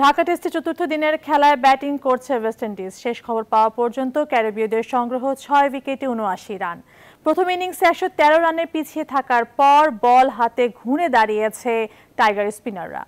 ঢাকা টেস্টে চতুর্থ দিনের খেলায় ব্যাটিং করছে ওয়েস্ট ইন্ডিজ শেষ খবর পাওয়া পর্যন্ত ক্যারিবীয়দের সংগ্রহ ছয় উইকেটে উনআশি রান প্রথম ইনিংসে একশো তেরো রানে পিছিয়ে থাকার পর বল হাতে ঘুরে দাঁড়িয়েছে টাইগার স্পিনাররা